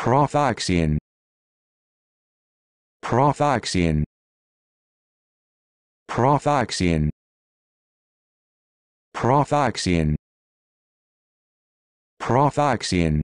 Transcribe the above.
Prophyxian. Prophyxian. Prophyxian. Prophyxian. Prophyxian.